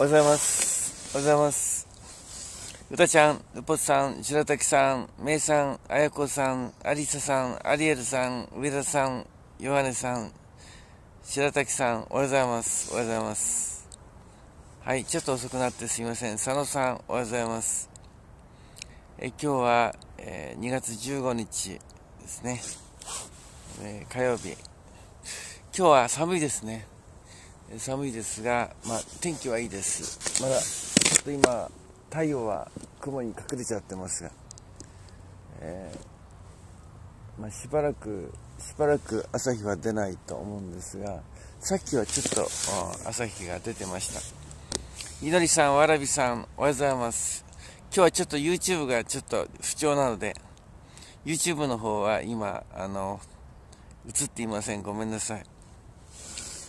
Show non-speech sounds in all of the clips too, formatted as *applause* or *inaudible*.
おはようございます。おはようございます。うたちゃん、うぽさん、白滝さん、めいさん、あやこさん、ありささん、ありえるさん、上田さん、ヨハネさん、白滝さん、おはようございます。おはようございます。はい、ちょっと遅くなってすいません。佐野さん、おはようございます。え今日は、えー、2月15日ですね、えー、火曜日。今日は寒いですね。寒いですが、まあ、天気はいいです。まだ、ちょっと今、太陽は雲に隠れちゃってますが、えー、まあ、しばらく、しばらく朝日は出ないと思うんですが、さっきはちょっと朝日が出てました。いのりさん、わらびさん、おはようございます。今日はちょっと YouTube がちょっと不調なので、YouTube の方は今、あの、映っていません。ごめんなさい。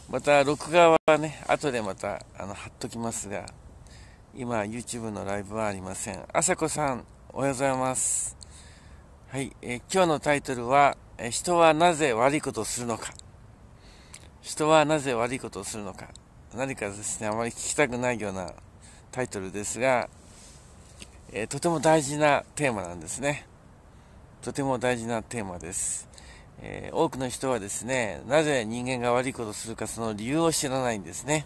また録画はね、後でまたあの貼っときますが、今 YouTube のライブはありません。あさこさん、おはようございます。はい、えー、今日のタイトルは、え人はなぜ悪いことをするのか。人はなぜ悪いことをするのか。何かですね、あまり聞きたくないようなタイトルですが、えー、とても大事なテーマなんですね。とても大事なテーマです。えー、多くの人はですね、なぜ人間が悪いことをするかその理由を知らないんですね。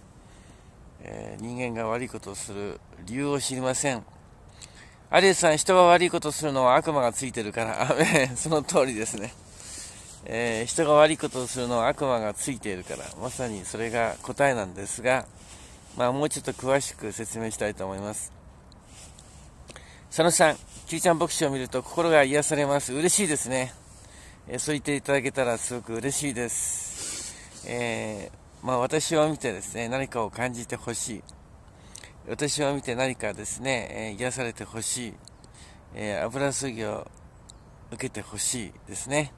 えー、人間が悪いことをする理由を知りません。アリエスさん、人が悪いことをするのは悪魔がついてるから。*laughs* その通りですね。えー、人が悪いことをするのは悪魔がついているから。まさにそれが答えなんですが、まあもうちょっと詳しく説明したいと思います。佐野さん、キリちゃん牧師を見ると心が癒されます。嬉しいですね。えそう言っていただけたらすごく嬉しいです。えー、まあ、私を見てですね、何かを感じてほしい。私を見て何かですね、え癒されてほしい。えー、油注ぎを受けてほしいですね。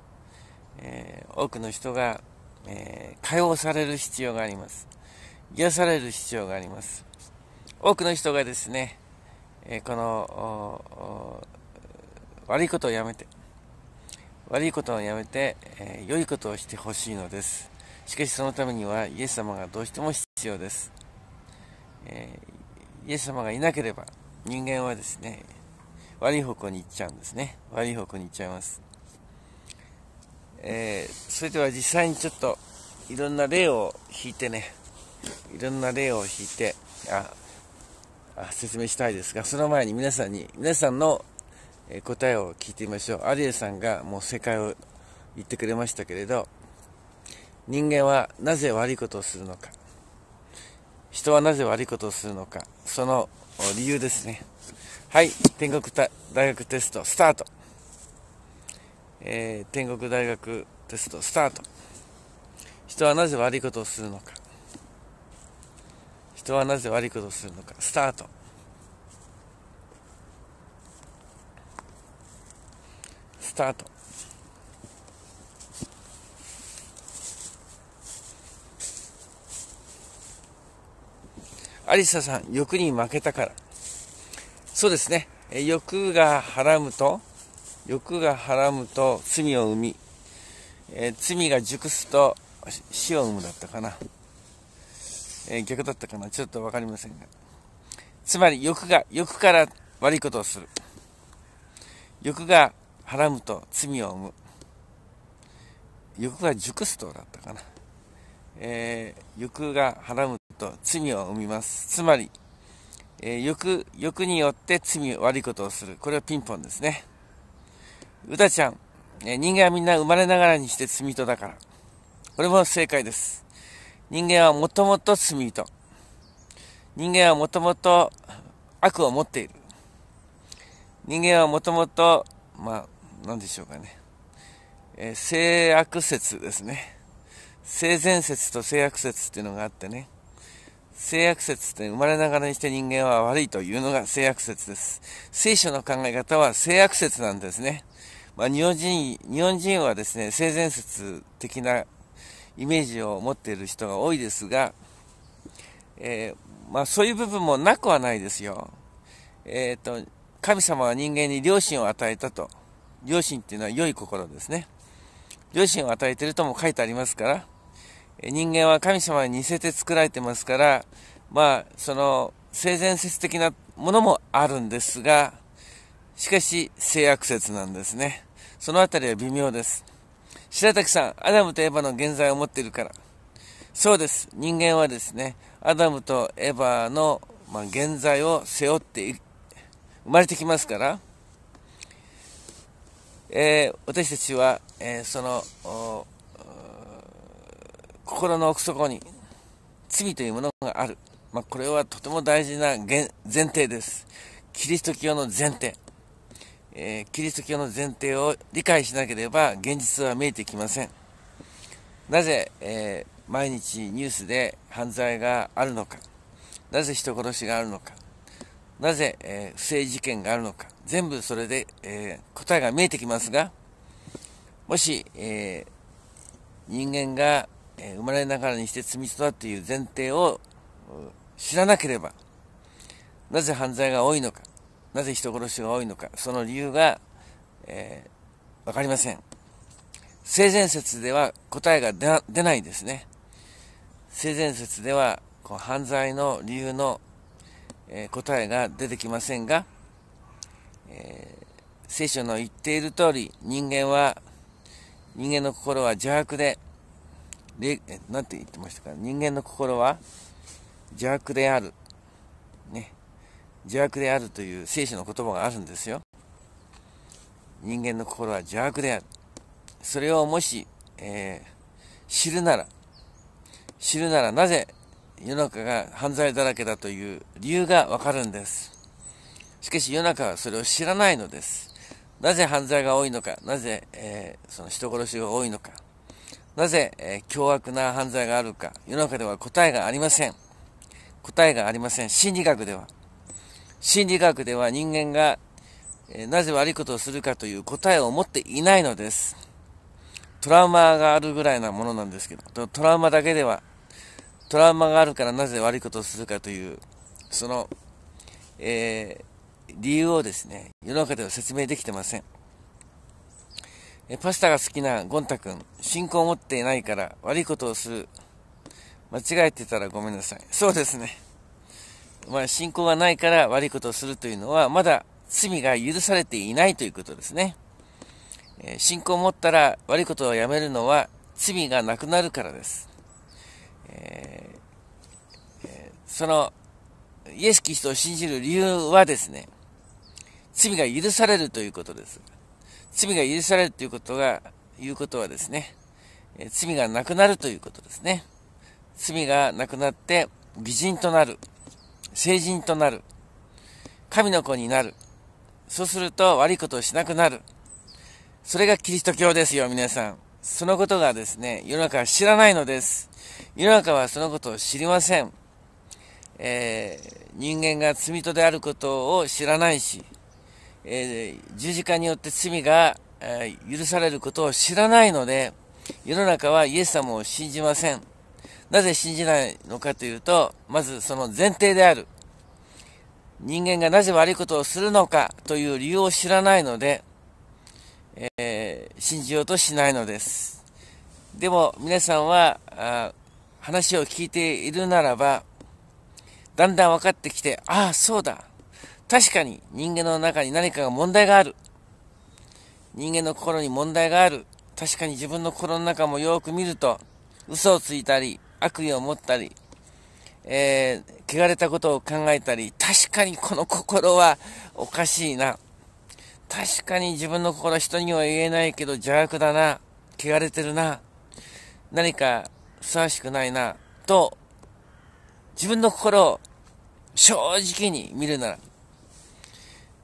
えー、多くの人が、え解放される必要があります。癒される必要があります。多くの人がですね、えこの悪いことをやめて、悪いことをやめて、えー、良いことをしてほしいのです。しかしそのためにはイエス様がどうしても必要です。えー、イエス様がいなければ人間はですね、悪い方向に行っちゃうんですね。悪い方向に行っちゃいます。えー、それでは実際にちょっといろんな例を引いてね、いろんな例を引いて、あ、あ説明したいですが、その前に皆さんに、皆さんのえ答えを聞いてみましょう。アリエさんがもう世界を言ってくれましたけれど、人間はなぜ悪いことをするのか。人はなぜ悪いことをするのか。その理由ですね。はい、天国大学テストスタート。えー、天国大学テストスタート。人はなぜ悪いことをするのか。人はなぜ悪いことをするのか。スタート。スタートアリサさん欲に負けたからそうですね欲がはらむと欲がはらむと罪を生み、えー、罪が熟すと死を生むだったかな、えー、逆だったかなちょっと分かりませんがつまり欲が欲から悪いことをする欲がはらむと罪を生む欲が熟すとだったかな、えー、欲がはらむと罪を生みますつまり、えー、欲欲によって罪悪いことをするこれはピンポンですねうたちゃん、えー、人間はみんな生まれながらにして罪人だからこれも正解です人間はもともと罪人人間はもともと悪を持っている人間はもともとまあ何でしょうかね、えー、性悪説ですね。性善説と性悪説っていうのがあってね、性悪説って生まれながらにして人間は悪いというのが性悪説です。聖書の考え方は性悪説なんですね。まあ、日本人、日本人はですね、性善説的なイメージを持っている人が多いですが、えー、まあ、そういう部分もなくはないですよ。えっ、ー、と、神様は人間に良心を与えたと。両親っていうのは良い心ですね。両親を与えてるとも書いてありますから、人間は神様に似せて作られてますから、まあ、その、性善説的なものもあるんですが、しかし、性悪説なんですね。そのあたりは微妙です。白滝さん、アダムとエヴァの現在を持っているから。そうです。人間はですね、アダムとエヴァの、まあ、現在を背負って生まれてきますから、えー、私たちは、えー、その心の奥底に罪というものがある、まあ、これはとても大事な前提ですキリスト教の前提、えー、キリスト教の前提を理解しなければ現実は見えてきませんなぜ、え毎日ニュースで犯罪があるのかなぜ人殺しがあるのかなぜ、え不正事件があるのか全部それで、えー、答えが見えてきますが、もし、えー、人間が、えー、生まれながらにして罪人だという前提を知らなければ、なぜ犯罪が多いのか、なぜ人殺しが多いのか、その理由が、えー、わかりません。性善説では答えが出ないですね。性善説ではこう犯罪の理由の、えー、答えが出てきませんが、えー、聖書の言っている通り、人間は、人間の心は邪悪で、でなんて言ってましたか、人間の心は邪悪である。ね。邪悪であるという聖書の言葉があるんですよ。人間の心は邪悪である。それをもし、えー、知るなら、知るならなぜ世の中が犯罪だらけだという理由がわかるんです。しかし世の中はそれを知らないのです。なぜ犯罪が多いのか、なぜ、えー、その人殺しが多いのか、なぜ、えー、凶悪な犯罪があるか、世の中では答えがありません。答えがありません。心理学では。心理学では人間が、えー、なぜ悪いことをするかという答えを持っていないのです。トラウマがあるぐらいなものなんですけど、トラウマだけでは、トラウマがあるからなぜ悪いことをするかという、その、えー理由をですね、世の中では説明できてません。パスタが好きなゴン太くん、信仰を持っていないから悪いことをする。間違えてたらごめんなさい。そうですね。まあ、信仰がないから悪いことをするというのは、まだ罪が許されていないということですね。え信仰を持ったら悪いことをやめるのは罪がなくなるからです。えー、その、イエス・キリストを信じる理由はですね、罪が許されるということです。罪が許されるということが、いうことはですね、え罪がなくなるということですね。罪がなくなって、美人となる。成人となる。神の子になる。そうすると悪いことをしなくなる。それがキリスト教ですよ、皆さん。そのことがですね、世の中は知らないのです。世の中はそのことを知りません。えー、人間が罪人であることを知らないし、えー、十字架によって罪が、えー、許されることを知らないので、世の中はイエス様を信じません。なぜ信じないのかというと、まずその前提である。人間がなぜ悪いことをするのかという理由を知らないので、えー、信じようとしないのです。でも皆さんは、あ話を聞いているならば、だんだん分かってきて、ああ、そうだ。確かに人間の中に何かが問題がある。人間の心に問題がある。確かに自分の心の中もよく見ると、嘘をついたり、悪意を持ったり、えー、汚れたことを考えたり、確かにこの心はおかしいな。確かに自分の心人には言えないけど邪悪だな。汚れてるな。何かふさわしくないな。と、自分の心を正直に見るなら、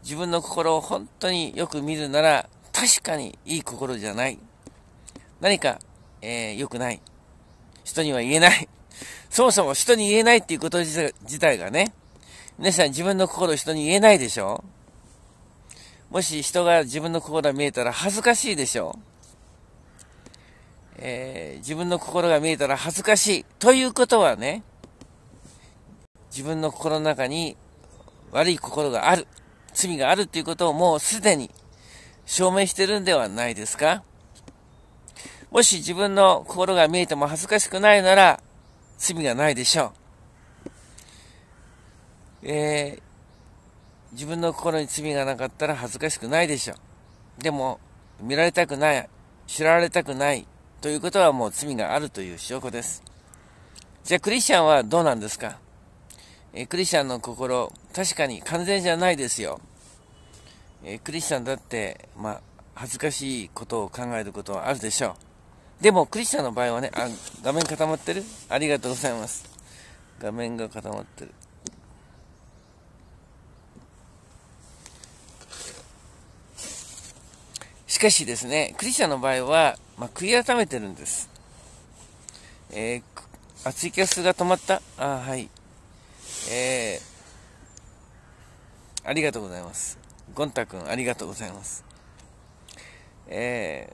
自分の心を本当によく見るなら、確かにいい心じゃない。何か、えー、良くない。人には言えない。*laughs* そもそも人に言えないっていうこと自体がね、皆さん自分の心を人に言えないでしょもし人が自分の心が見えたら恥ずかしいでしょえー、自分の心が見えたら恥ずかしい。ということはね、自分の心の中に悪い心がある。罪があるということをもうすでに証明してるんではないですかもし自分の心が見えても恥ずかしくないなら罪がないでしょう。えー、自分の心に罪がなかったら恥ずかしくないでしょう。でも、見られたくない、知られたくないということはもう罪があるという証拠です。じゃあクリスチャンはどうなんですかえクリスチャンの心、確かに完全じゃないですよ。えクリスチャンだって、まあ、恥ずかしいことを考えることはあるでしょう。でも、クリスチャンの場合はね、あ、画面固まってるありがとうございます。画面が固まってる。しかしですね、クリスチャンの場合は、まあ、悔い改めてるんです。えー、熱いキャスが止まったあ、はい。えー、ありがとうございます。ゴン太くん、ありがとうございます。え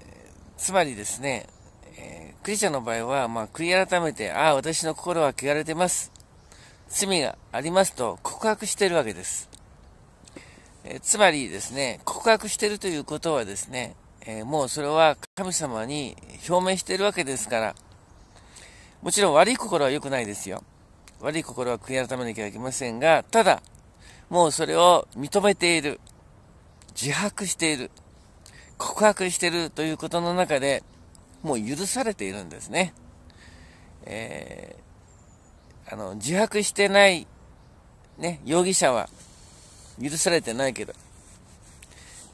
ー、つまりですね、えー、クリスチャンの場合は、まあ、悔い改めて、ああ、私の心は汚れてます。罪がありますと告白しているわけです。えー、つまりですね、告白しているということはですね、えー、もうそれは神様に表明しているわけですから、もちろん悪い心は良くないですよ。悪い心は悔い改めなきゃいけませんが、ただ、もうそれを認めている。自白している。告白しているということの中で、もう許されているんですね。えー、あの、自白してない、ね、容疑者は、許されてないけど、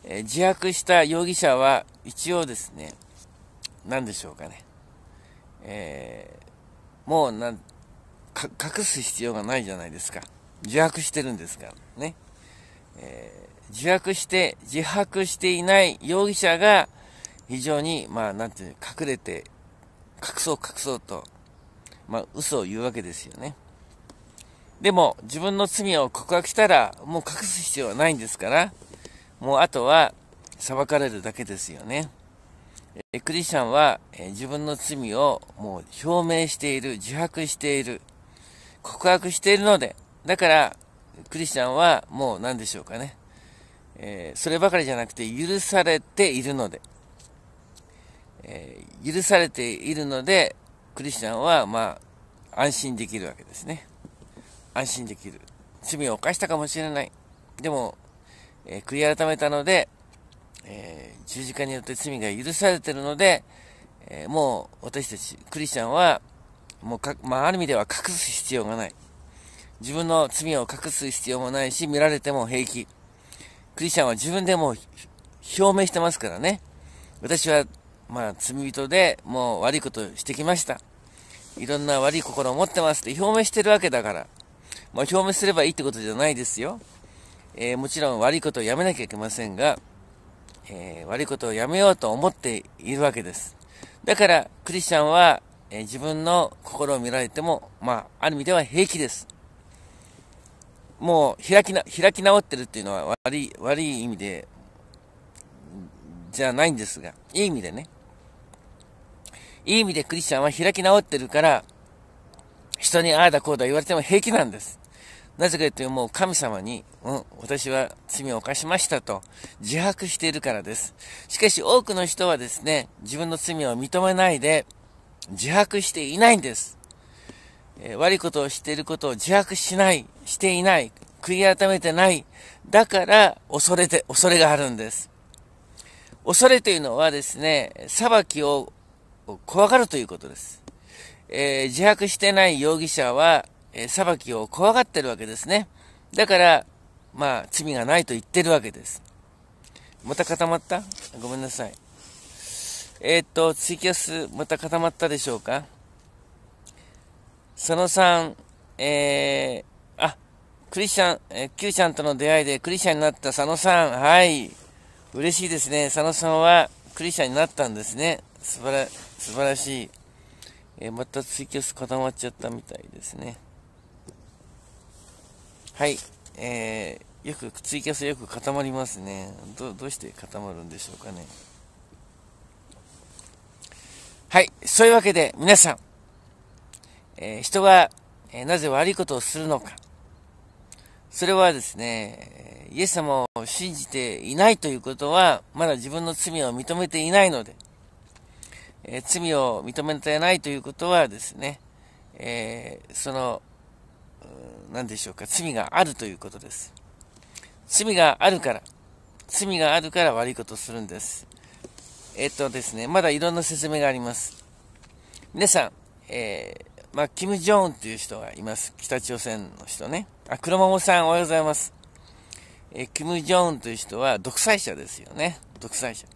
えー、自白した容疑者は、一応ですね、何でしょうかね、えーもうな隠す必要がないじゃないですか。自白してるんですからね。えー、自白して、自白していない容疑者が非常に、まあ、なんていう、隠れて、隠そう隠そうと、まあ、嘘を言うわけですよね。でも、自分の罪を告白したら、もう隠す必要はないんですから、もうあとは裁かれるだけですよね。クリスチャンは自分の罪をもう表明している、自白している、告白しているので、だから、クリスチャンはもう何でしょうかね。えー、そればかりじゃなくて、許されているので、えー、許されているので、クリスチャンは、まあ、安心できるわけですね。安心できる。罪を犯したかもしれない。でも、えー、悔い改めたので、え十字架によって罪が許されてるので、えー、もう私たちクリスチャンは、もうか、まあ、ある意味では隠す必要がない。自分の罪を隠す必要もないし、見られても平気。クリスチャンは自分でも表明してますからね。私は、まあ、罪人でもう悪いことしてきました。いろんな悪い心を持ってますって表明してるわけだから。まあ、表明すればいいってことじゃないですよ。えー、もちろん悪いことをやめなきゃいけませんが、えー、悪いことをやめようと思っているわけです。だから、クリスチャンは、えー、自分の心を見られても、まあ、ある意味では平気です。もう、開きな、開き直ってるっていうのは悪い、悪い意味で、じゃないんですが、いい意味でね。いい意味でクリスチャンは開き直ってるから、人にああだこうだ言われても平気なんです。なぜかというともう神様に、うん、私は罪を犯しましたと自白しているからです。しかし多くの人はですね、自分の罪を認めないで自白していないんです。えー、悪いことをしていることを自白しない、していない、悔い改めてない。だから恐れて、恐れがあるんです。恐れというのはですね、裁きを怖がるということです。えー、自白してない容疑者はえー、裁きを怖がってるわけですね。だから、まあ、罪がないと言ってるわけです。また固まったごめんなさい。えー、っと、ツイキャス、また固まったでしょうかその3、えー、あ、クリスチャン、えー、Q ちゃんとの出会いでクリスチャンになった佐野さん、はい。嬉しいですね。佐野さんはクリスチャンになったんですね。素晴ら、素晴らしい。えー、またツイキャス固まっちゃったみたいですね。はい。えー、よく、ツイキャスよく固まりますね。ど、どうして固まるんでしょうかね。はい。そういうわけで、皆さん、えー、人が、えー、なぜ悪いことをするのか。それはですね、イエス様を信じていないということは、まだ自分の罪を認めていないので、えー、罪を認めていないということはですね、えー、その何でしょうか、罪があるということです。罪があるから、罪があるから悪いことするんです。えっとですね、まだいろんな説明があります。皆さん、えー、まあ、キム・ジョンという人がいます。北朝鮮の人ね。あ、黒桃さん、おはようございます。えー、キム・ジョンという人は独裁者ですよね。独裁者。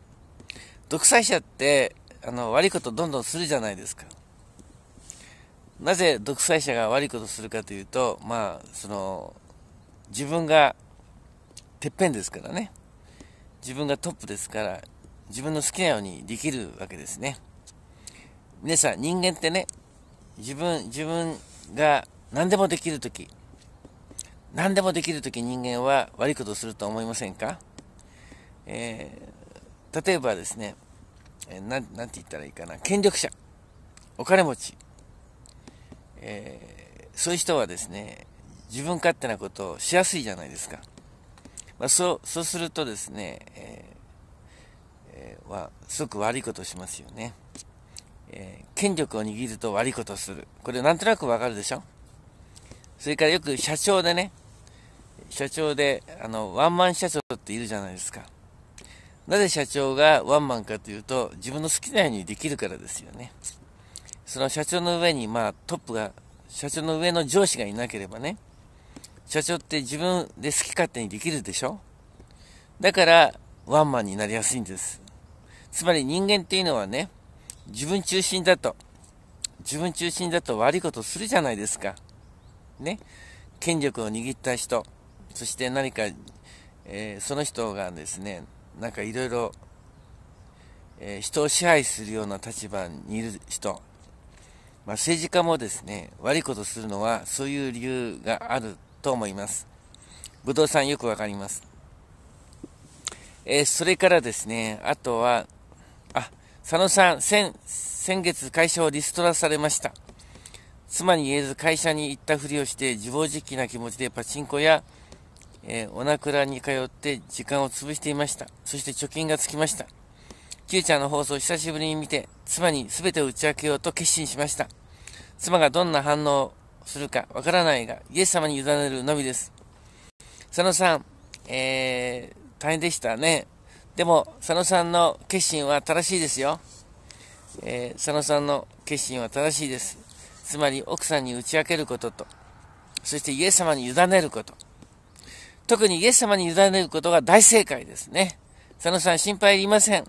独裁者って、あの、悪いことどんどんするじゃないですか。なぜ独裁者が悪いことするかというと、まあ、その、自分がてっぺんですからね。自分がトップですから、自分の好きなようにできるわけですね。皆さん、人間ってね、自分、自分が何でもできるとき、何でもできるとき人間は悪いことをすると思いませんかえー、例えばですね、えー、な、なんて言ったらいいかな、権力者、お金持ち、えー、そういう人はですね、自分勝手なことをしやすいじゃないですか。まあ、そう、そうするとですね、えーえー、は、すごく悪いことをしますよね。えー、権力を握ると悪いことをする。これなんとなくわかるでしょそれからよく社長でね、社長で、あの、ワンマン社長っているじゃないですか。なぜ社長がワンマンかというと、自分の好きなようにできるからですよね。その社長の上に、まあ、トップが、社長の上の上司がいなければね、社長って自分で好き勝手にできるでしょだから、ワンマンになりやすいんです。つまり人間っていうのはね、自分中心だと、自分中心だと悪いことするじゃないですか。ね。権力を握った人、そして何か、えー、その人がですね、なんかいろいろ、え人を支配するような立場にいる人、まあ、政治家もですね、悪いことするのはそういう理由があると思います。武藤さんよくわかります。えー、それからですね、あとは、あ、佐野さん、先、先月会社をリストラされました。妻に言えず会社に行ったふりをして自暴自棄な気持ちでパチンコや、えー、お亡くりに通って時間を潰していました。そして貯金がつきました。Q ちゃんの放送を久しぶりに見て、妻に全てを打ち明けようと決心しました。妻がどんな反応をするかわからないが、イエス様に委ねるのみです。佐野さん、えー、大変でしたね。でも、佐野さんの決心は正しいですよ。えー、佐野さんの決心は正しいです。つまり、奥さんに打ち明けることと、そしてイエス様に委ねること。特にイエス様に委ねることが大正解ですね。佐野さん心配いりません。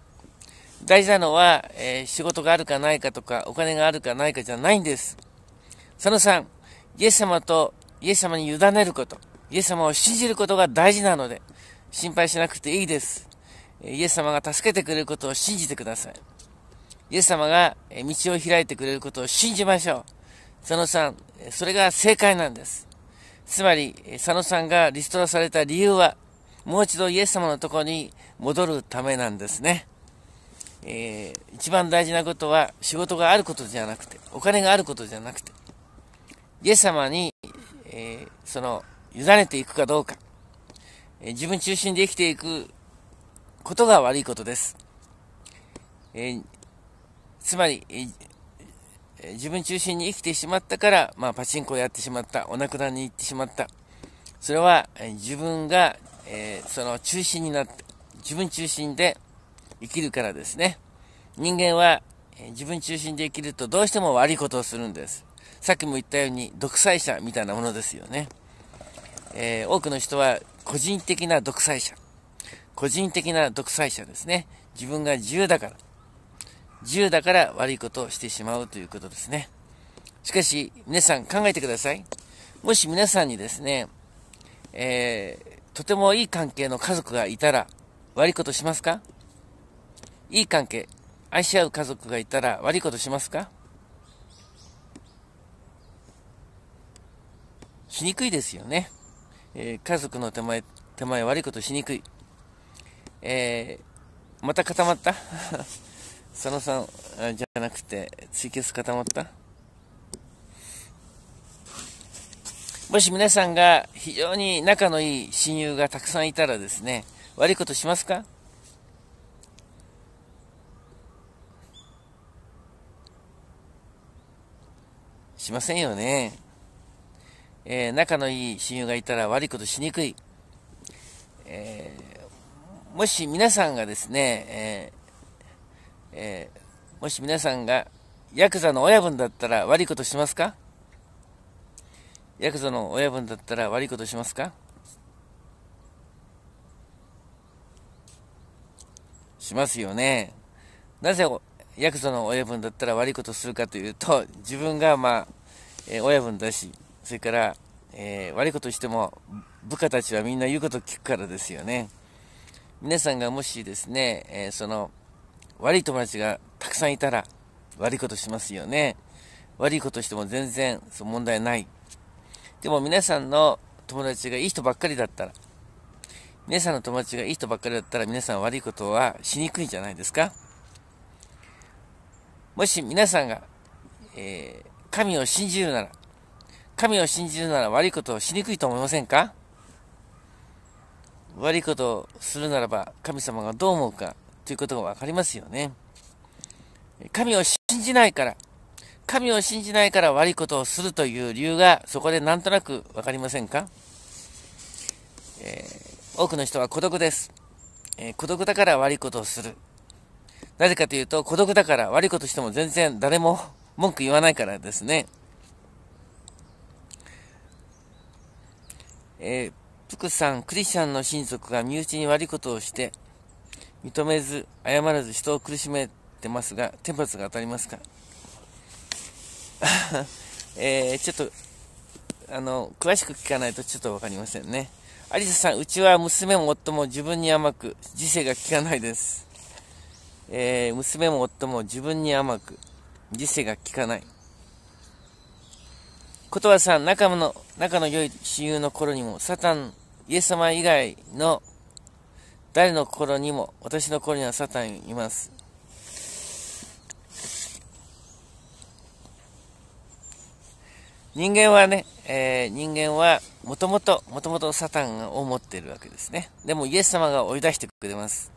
大事なのは、えー、仕事があるかないかとか、お金があるかないかじゃないんです。その3、イエス様とイエス様に委ねること、イエス様を信じることが大事なので、心配しなくていいです。イエス様が助けてくれることを信じてください。イエス様が道を開いてくれることを信じましょう。佐野さん、それが正解なんです。つまり、佐野さんがリストラされた理由は、もう一度イエス様のところに戻るためなんですね。えー、一番大事なことは仕事があることじゃなくて、お金があることじゃなくて、イエス様に、えー、その、委ねていくかどうか、えー、自分中心で生きていくことが悪いことです。えー、つまり、えー、自分中心に生きてしまったから、まあ、パチンコをやってしまった、お亡くなりに行ってしまった。それは、えー、自分が、えー、その中心になって、自分中心で、生きるからですね。人間は自分中心で生きるとどうしても悪いことをするんです。さっきも言ったように独裁者みたいなものですよね。えー、多くの人は個人的な独裁者。個人的な独裁者ですね。自分が自由だから。自由だから悪いことをしてしまうということですね。しかし、皆さん考えてください。もし皆さんにですね、えー、とてもいい関係の家族がいたら悪いことしますかいい関係、愛し合う家族がいたら悪いことしますかしにくいですよね。えー、家族の手前、手前悪いことしにくい。えー、また固まった *laughs* 佐野さんじゃなくて、ツイキャス固まったもし皆さんが非常に仲のいい親友がたくさんいたらですね、悪いことしますかしませんよね。えー、仲のいい親友がいたら悪いことしにくい。えー、もし皆さんがですね、えー、えー、もし皆さんがヤクザの親分だったら悪いことしますかヤクザの親分だったら悪いことしますかしますよね。なぜヤクザの親分だったら悪いことするかというと、自分がまあ、えー、親分だし、それから、えー、悪いことしても部下たちはみんな言うこと聞くからですよね。皆さんがもしですね、えー、その悪い友達がたくさんいたら悪いことしますよね。悪いことしても全然そ問題ない。でも皆さんの友達がいい人ばっかりだったら、皆さんの友達がいい人ばっかりだったら皆さん悪いことはしにくいんじゃないですかもし皆さんが、えー神を信じるなら、神を信じるなら悪いことをしにくいと思いませんか悪いことをするならば神様がどう思うかということがわかりますよね。神を信じないから、神を信じないから悪いことをするという理由がそこでなんとなく分かりませんか、えー、多くの人は孤独です、えー、孤独だから悪いことをする。なぜかというと、孤独だから悪いことしても全然誰も文句言わないからですね。えー、クさん、クリスチャンの親族が身内に悪いことをして、認めず、謝らず人を苦しめてますが、天罰が当たりますか *laughs* えー、ちょっと、あの、詳しく聞かないとちょっとわかりませんね。有沙さん、うちは娘も夫も自分に甘く、時世が効かないです。えー、娘も夫も自分に甘く、時世が効かない言葉さん仲の仲の良い親友の頃にもサタンイエス様以外の誰の頃にも私の頃にはサタンいます人間はね、え人間はもともともともとサタンを持っているわけですねでもイエス様が追い出してくれます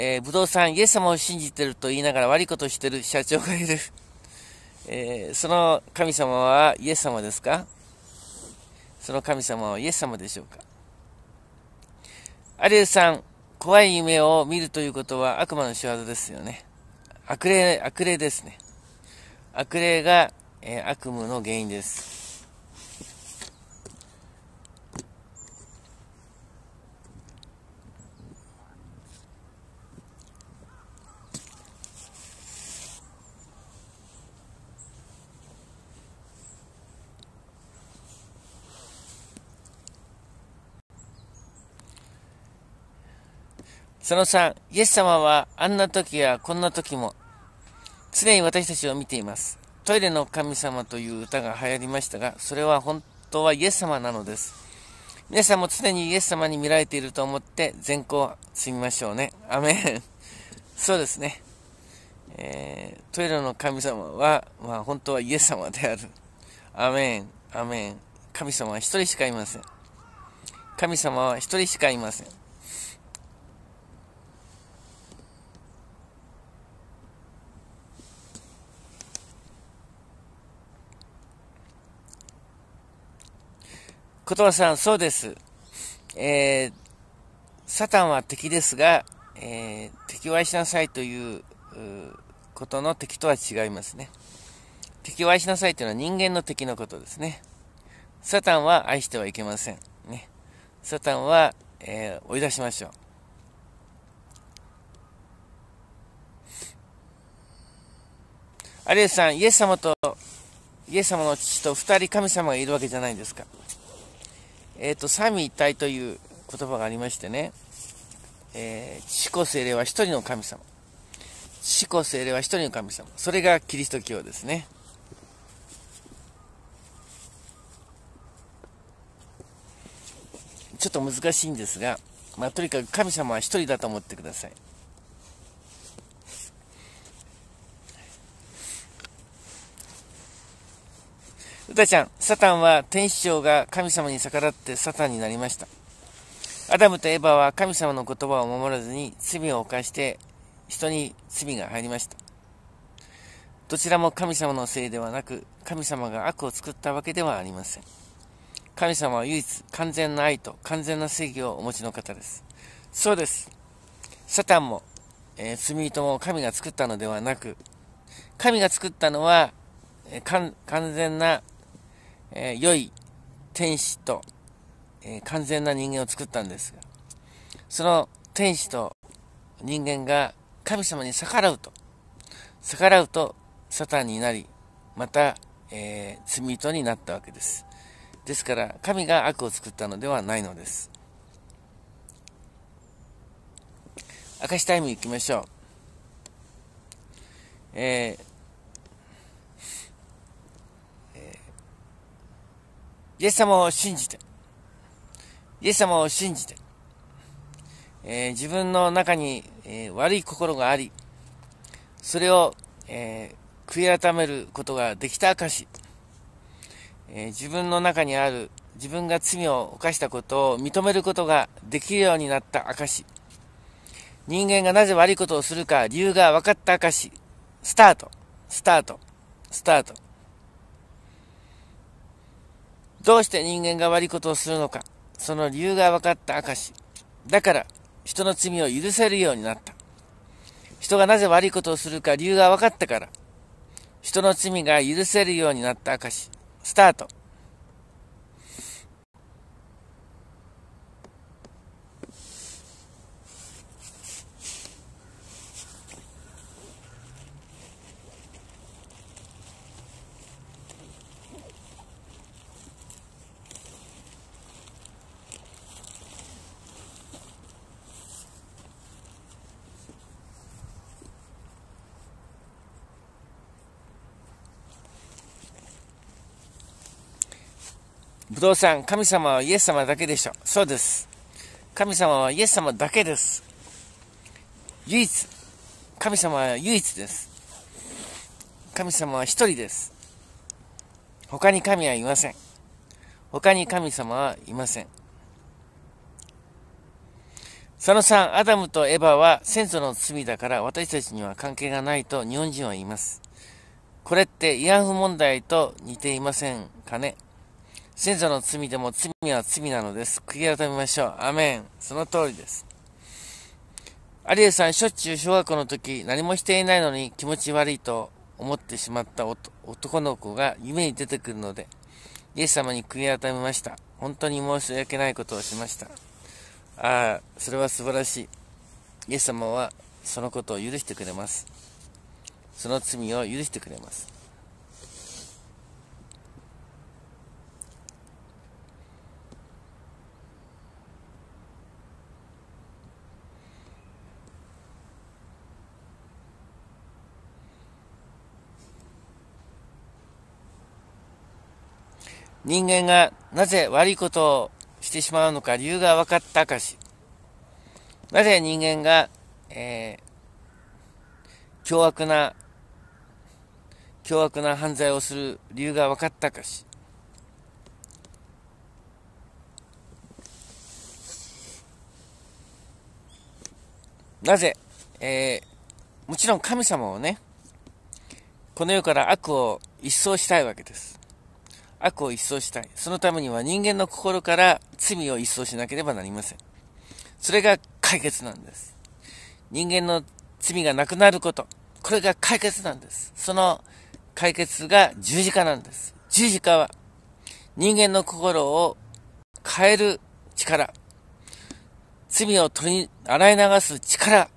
えー、不動産イエス様を信じてると言いながら悪いことをしてる社長がいる。*laughs* えー、その神様はイエス様ですかその神様はイエス様でしょうかアリエルさん、怖い夢を見るということは悪魔の仕業ですよね。悪霊、悪霊ですね。悪霊が、えー、悪夢の原因です。その3、イエス様はあんな時やこんな時も常に私たちを見ています。トイレの神様という歌が流行りましたが、それは本当はイエス様なのです。皆さんも常にイエス様に見られていると思って善行積みましょうね。アメン。*laughs* そうですね。えー、トイレの神様は、まあ本当はイエス様である。アメン、アメン。神様は一人しかいません。神様は一人しかいません。工藤さん、そうです。えー、サタンは敵ですが、えー、敵を愛しなさいということの敵とは違いますね。敵を愛しなさいというのは人間の敵のことですね。サタンは愛してはいけません。ね。サタンは、えー、追い出しましょう。有吉さん、イエス様と、イエス様の父と二人神様がいるわけじゃないんですかえっ、ー、と、三位一体という言葉がありましてね、えー、父子精霊は一人の神様。父子精霊は一人の神様。それがキリスト教ですね。ちょっと難しいんですが、まあ、とにかく神様は一人だと思ってください。歌ちゃん、サタンは天使長が神様に逆らってサタンになりました。アダムとエバは神様の言葉を守らずに罪を犯して人に罪が入りました。どちらも神様のせいではなく、神様が悪を作ったわけではありません。神様は唯一完全な愛と完全な正義をお持ちの方です。そうです。サタンも、えー、罪人も神が作ったのではなく、神が作ったのは、えー、完全なえー、良い天使と、えー、完全な人間を作ったんですが、その天使と人間が神様に逆らうと、逆らうとサタンになり、また、えー、罪人になったわけです。ですから、神が悪を作ったのではないのです。明石タイム行きましょう。えーイエス様を信じて、イエス様を信じて、えー、自分の中に、えー、悪い心があり、それを、えー、悔い改めることができた証、え自分の中にある自分が罪を犯したことを認めることができるようになった証、人間がなぜ悪いことをするか理由が分かった証、スタート、スタート、スタート。どうして人間が悪いことをするのか、その理由が分かった証。だから、人の罪を許せるようになった。人がなぜ悪いことをするか理由が分かったから、人の罪が許せるようになった証。スタート。不動産、神様はイエス様だけでしょ。そうです。神様はイエス様だけです。唯一。神様は唯一です。神様は一人です。他に神はいません。他に神様はいません。佐野さん、アダムとエヴァは先祖の罪だから私たちには関係がないと日本人は言います。これって慰安婦問題と似ていませんかね先祖の罪でも罪は罪なのです。悔い改めましょう。アメン。その通りです。アリエさん、しょっちゅう小学校の時、何もしていないのに気持ち悪いと思ってしまった男の子が夢に出てくるので、イエス様に悔い改めました。本当に申し訳ないことをしました。ああ、それは素晴らしい。イエス様はそのことを許してくれます。その罪を許してくれます。人間がなぜ悪いことをしてしまうのか理由が分かった証。なぜ人間が、えー、凶悪な、凶悪な犯罪をする理由が分かった証。なぜ、えー、もちろん神様をね、この世から悪を一掃したいわけです。悪を一掃したい。そのためには人間の心から罪を一掃しなければなりません。それが解決なんです。人間の罪がなくなること。これが解決なんです。その解決が十字架なんです。十字架は人間の心を変える力。罪を取り、洗い流す力。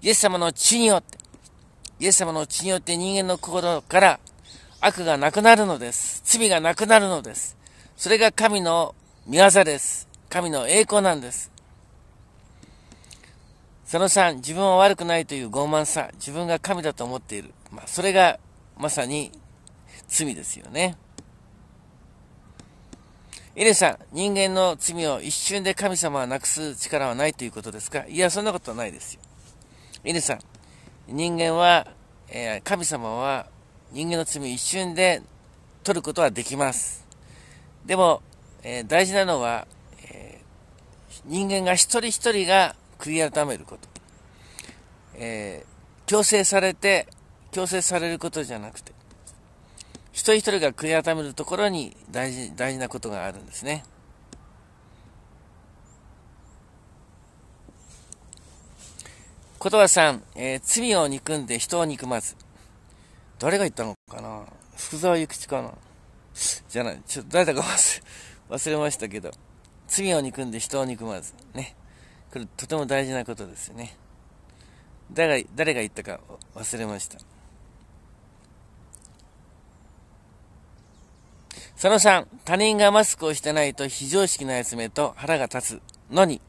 イエス様の血によって、イエス様の血によって人間の心から悪がなくなるのです。罪がなくなるのです。それが神の見業です。神の栄光なんです。その3、自分は悪くないという傲慢さ、自分が神だと思っている。まあ、それがまさに罪ですよね。イレさん、人間の罪を一瞬で神様はなくす力はないということですかいや、そんなことはないですよ。犬レさん、人間は、えー、神様は人間の罪一瞬で取ることはできます。でも、えー、大事なのは、えー、人間が一人一人が悔い改めること。えー、強制されて、強制されることじゃなくて、一人一人が悔い改めるところに大事、大事なことがあるんですね。言葉3、えー、罪を憎んで人を憎まず。誰が言ったのかな福沢諭吉かなじゃない、ちょっと誰だか忘れ *laughs* ましたけど、罪を憎んで人を憎まず。ね。これとても大事なことですよね。誰が、誰が言ったか忘れました。その3、他人がマスクをしてないと非常識なやつめと腹が立つのに、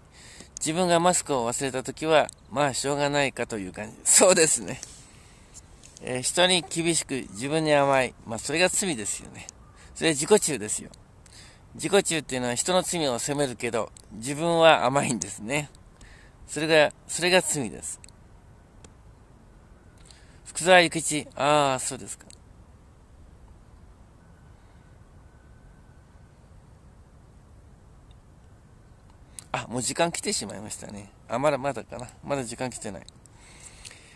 自分がマスクを忘れた時は、まあしょうがないかという感じ。そうですね。えー、人に厳しく、自分に甘い。まあ、それが罪ですよね。それは自己中ですよ。自己中っていうのは人の罪を責めるけど、自分は甘いんですね。それが、それが罪です。福沢諭吉、ああ、そうですか。あ、もう時間来てしまいましたね。あ、まだまだかな。まだ時間来てない。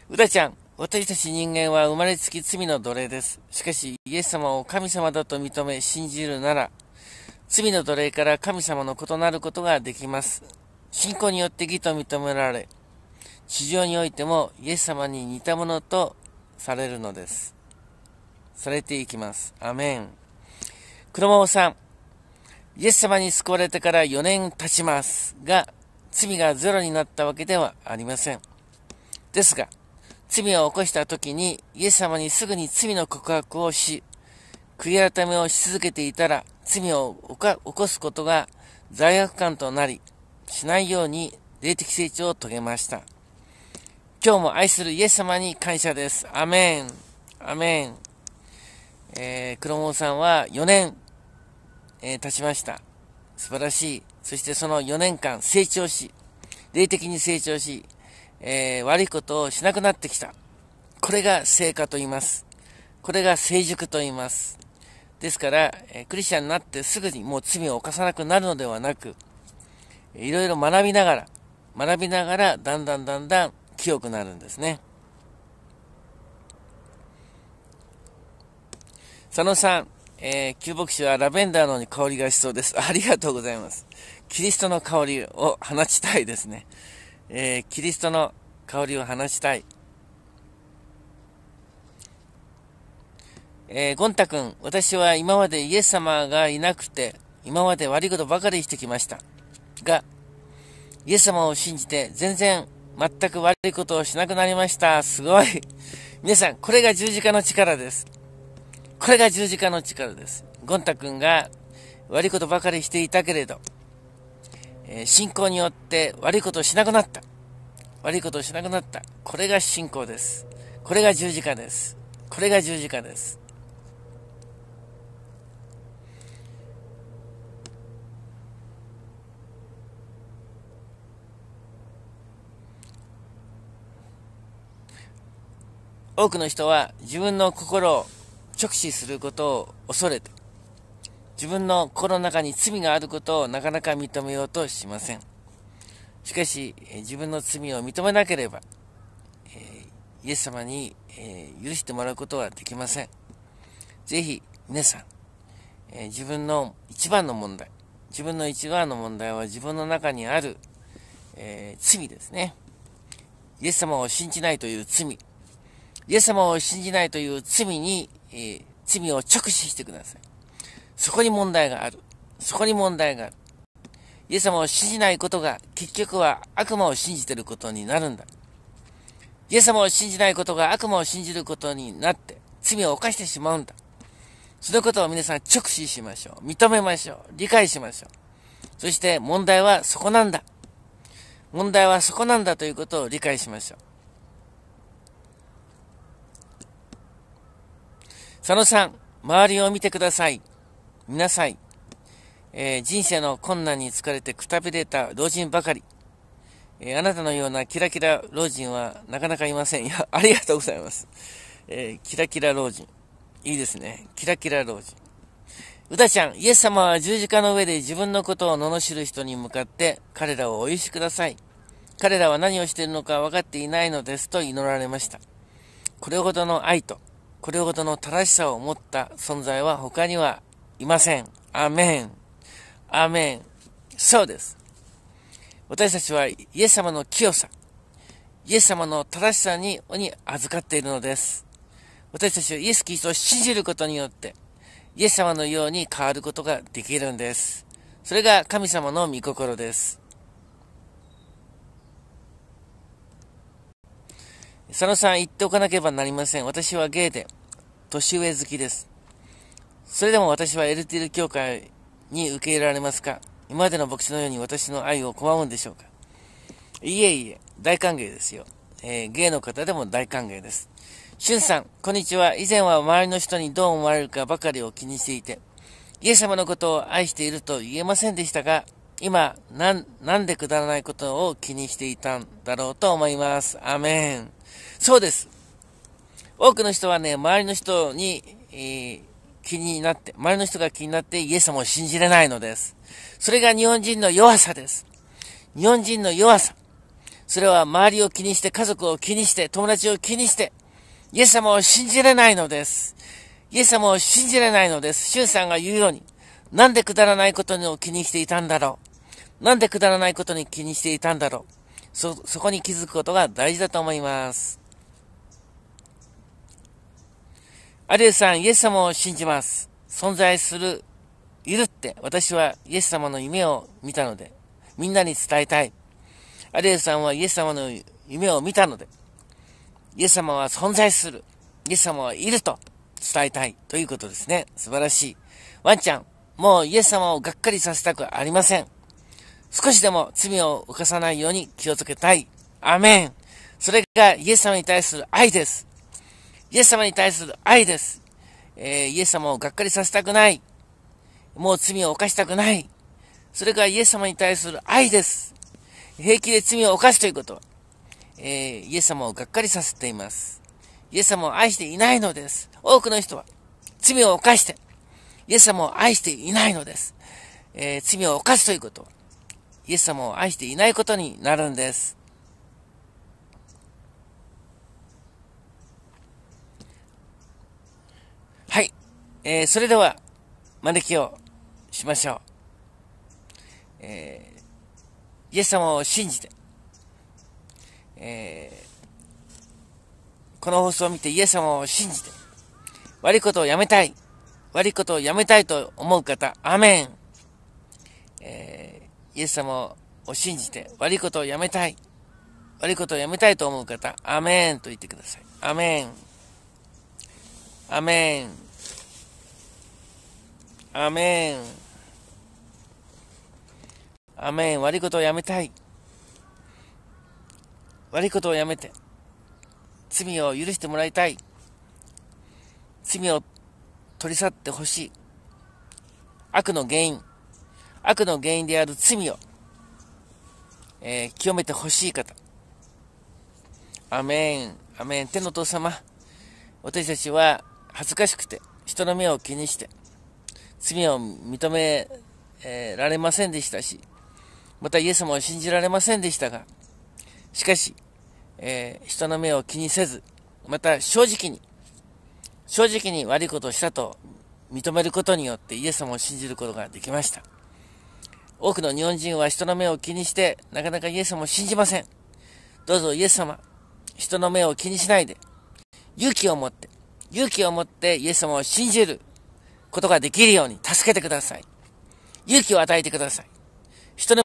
うだちゃん、私たち人間は生まれつき罪の奴隷です。しかし、イエス様を神様だと認め信じるなら、罪の奴隷から神様の異なることができます。信仰によって義と認められ、地上においてもイエス様に似たものとされるのです。されていきます。アメン。黒毛さん、イエス様に救われてから4年経ちますが、罪がゼロになったわけではありません。ですが、罪を起こした時に、イエス様にすぐに罪の告白をし、悔い改めをし続けていたら、罪を起こすことが罪悪感となり、しないように霊的成長を遂げました。今日も愛するイエス様に感謝です。アメン。アメン。えー、黒門さんは4年、えー、経ちました。素晴らしい。そしてその4年間成長し、霊的に成長し、えー、悪いことをしなくなってきた。これが成果と言います。これが成熟と言います。ですから、えクリスチャンになってすぐにもう罪を犯さなくなるのではなく、いろいろ学びながら、学びながら、だんだんだんだん清くなるんですね。佐野さん、えー、旧牧師はラベンダーのに香りがしそうです。ありがとうございます。キリストの香りを放ちたいですね。えー、キリストの香りを放ちたい。えー、ゴンタ君、私は今までイエス様がいなくて、今まで悪いことばかりしてきました。が、イエス様を信じて、全然、全く悪いことをしなくなりました。すごい。皆さん、これが十字架の力です。これが十字架の力です。ゴンタ君が悪いことばかりしていたけれど、え信仰によって悪いことをしなくなった。悪いことをしなくなった。これが信仰です。これが十字架です。これが十字架です。多くの人は自分の心を直視することを恐れて自分の心の中に罪があることをなかなか認めようとしません。しかし、自分の罪を認めなければ、イエス様に許してもらうことはできません。ぜひ、皆さん、自分の一番の問題、自分の一番の問題は自分の中にある、え罪ですね。イエス様を信じないという罪。イエス様を信じないという罪に、え罪を直視してください。そこに問題がある。そこに問題がある。イエス様を信じないことが結局は悪魔を信じてることになるんだ。イエス様を信じないことが悪魔を信じることになって罪を犯してしまうんだ。そのことを皆さん直視しましょう。認めましょう。理解しましょう。そして問題はそこなんだ。問題はそこなんだということを理解しましょう。佐野さん、周りを見てください。皆さん、えー、人生の困難に疲れてくたびれた老人ばかり、えー、あなたのようなキラキラ老人はなかなかいません。いや、ありがとうございます。えー、キラキラ老人。いいですね。キラキラ老人。うたちゃん、イエス様は十字架の上で自分のことを罵る人に向かって彼らをお許しください。彼らは何をしているのか分かっていないのですと祈られました。これほどの愛と、これほどの正しさを持った存在は他にはいません。アーメン。アーメン。そうです。私たちはイエス様の清さ、イエス様の正しさに預かっているのです。私たちはイエス・キリストを信じることによって、イエス様のように変わることができるんです。それが神様の御心です。佐野さん言っておかなければなりません。私はゲイで、年上好きです。それでも私は LTL 協会に受け入れられますか今までの牧師のように私の愛を拒むんでしょうかいえいえ、大歓迎ですよ。えー、芸の方でも大歓迎です。しゅんさん、こんにちは。以前は周りの人にどう思われるかばかりを気にしていて、イエス様のことを愛していると言えませんでしたが、今、なん、なんでくだらないことを気にしていたんだろうと思います。アメン。そうです。多くの人はね、周りの人に、えー気になって、周りの人が気になってイエス様を信じれないのです。それが日本人の弱さです。日本人の弱さ。それは周りを気にして、家族を気にして、友達を気にして、イエス様を信じれないのです。イエス様を信じれないのです。シュンさんが言うように、なんでくだらないことを気にしていたんだろう。なんでくだらないことに気にしていたんだろう。そ、そこに気づくことが大事だと思います。アリエさん、イエス様を信じます。存在する、いるって、私はイエス様の夢を見たので、みんなに伝えたい。アリエさんはイエス様の夢を見たので、イエス様は存在する。イエス様はいると伝えたいということですね。素晴らしい。ワンちゃん、もうイエス様をがっかりさせたくありません。少しでも罪を犯さないように気をつけたい。アメン。それがイエス様に対する愛です。イエス様に対する愛です。えー、イエス様をがっかりさせたくない。もう罪を犯したくない。それからイエス様に対する愛です。平気で罪を犯すということ。えー、イエス様をがっかりさせています。イエス様を愛していないのです。多くの人は罪を犯して、イエス様を愛していないのです。えー、罪を犯すということ。イエス様を愛していないことになるんです。えー、それでは、招きをしましょう。えー、イエス様を信じて、えー、この放送を見てイエス様を信じて、悪いことをやめたい、悪いことをやめたいと思う方、アメン。えー、イエス様を信じて、悪いことをやめたい、悪いことをやめたいと思う方、アメンと言ってください。アメン。アメン。アメン。アメン。悪いことをやめたい。悪いことをやめて、罪を許してもらいたい。罪を取り去ってほしい。悪の原因、悪の原因である罪を、えー、清めてほしい方。アメン、アメン。天のお父様、私たちは恥ずかしくて、人の目を気にして、罪を認め、られませんでしたし、またイエス様を信じられませんでしたが、しかし、えー、人の目を気にせず、また正直に、正直に悪いことをしたと認めることによってイエス様を信じることができました。多くの日本人は人の目を気にして、なかなかイエス様を信じません。どうぞイエス様、人の目を気にしないで、勇気を持って、勇気を持ってイエス様を信じることができるように助けてください。勇気を与えてください。人